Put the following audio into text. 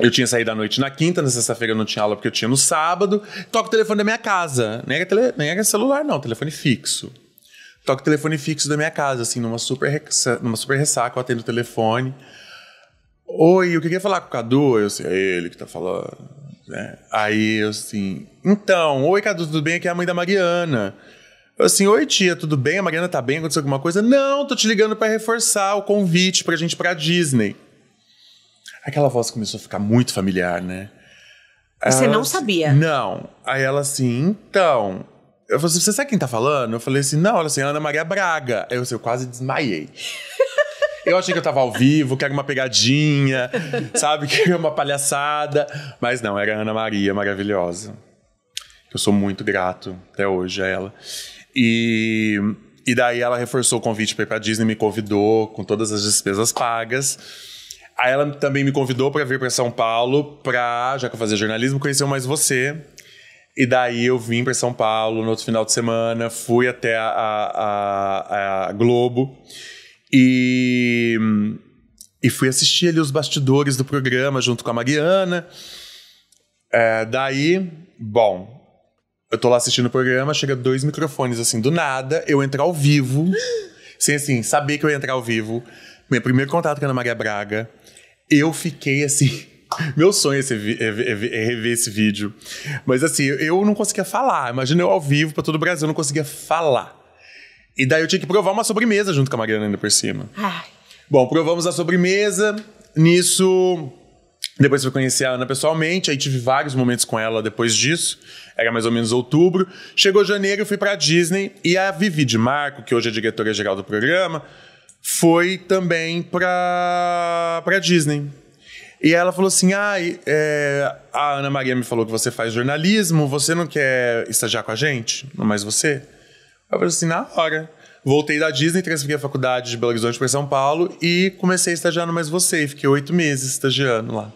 Eu tinha saído à noite na quinta, na sexta-feira eu não tinha aula porque eu tinha no sábado. Toca o telefone da minha casa. Nem era, tele, nem era celular, não, telefone fixo. Toca o telefone fixo da minha casa, assim, numa super, numa super ressaca, eu atendo o telefone. Oi, eu queria falar com o Cadu. Eu sei, é ele que tá falando. Né? Aí eu assim, então, oi Cadu, tudo bem? Aqui é a mãe da Mariana. Eu assim, oi tia, tudo bem? A Mariana tá bem? Aconteceu alguma coisa? Não, tô te ligando para reforçar o convite pra gente pra Disney. Aquela voz começou a ficar muito familiar, né? Você ela, não assim, sabia? Não. Aí ela assim, então. Eu falei assim, você sabe quem tá falando? Eu falei assim, não, ela assim, Ana Maria Braga. Aí eu, assim, eu quase desmaiei. Eu achei que eu tava ao vivo, que era uma pegadinha, sabe? Que era uma palhaçada. Mas não, era a Ana Maria, maravilhosa. Eu sou muito grato até hoje a ela. E, e daí ela reforçou o convite para ir pra Disney, me convidou com todas as despesas pagas. Aí ela também me convidou para vir para São Paulo para, já que eu fazia jornalismo, conhecer mais você. E daí eu vim para São Paulo no outro final de semana, fui até a, a, a, a Globo e, e fui assistir ali os bastidores do programa junto com a Mariana. É, daí, bom, eu tô lá assistindo o programa, chega dois microfones assim do nada, eu entro ao vivo, sem assim, saber que eu ia entrar ao vivo meu primeiro contato com a Ana Maria Braga, eu fiquei assim. Meu sonho é, é, é, é, rever esse vídeo. Mas assim, eu não conseguia falar. Imagina eu ao vivo para todo o Brasil, eu não conseguia falar. E daí eu tinha que provar uma sobremesa junto com a Mariana ainda por cima. Ai. Bom, provamos a sobremesa. Nisso, depois eu conheci a Ana pessoalmente, aí tive vários momentos com ela depois disso. Era mais ou menos outubro. Chegou janeiro, eu fui pra Disney e a Vivi de Marco, que hoje é diretora geral do programa, foi também para pra Disney. E ela falou assim: ah, é, a Ana Maria me falou que você faz jornalismo, você não quer estagiar com a gente? Não mais você? Eu falei assim: na hora. Voltei da Disney, transferi a faculdade de Belo Horizonte para São Paulo e comecei a estagiar no Mais Você. Fiquei oito meses estagiando lá.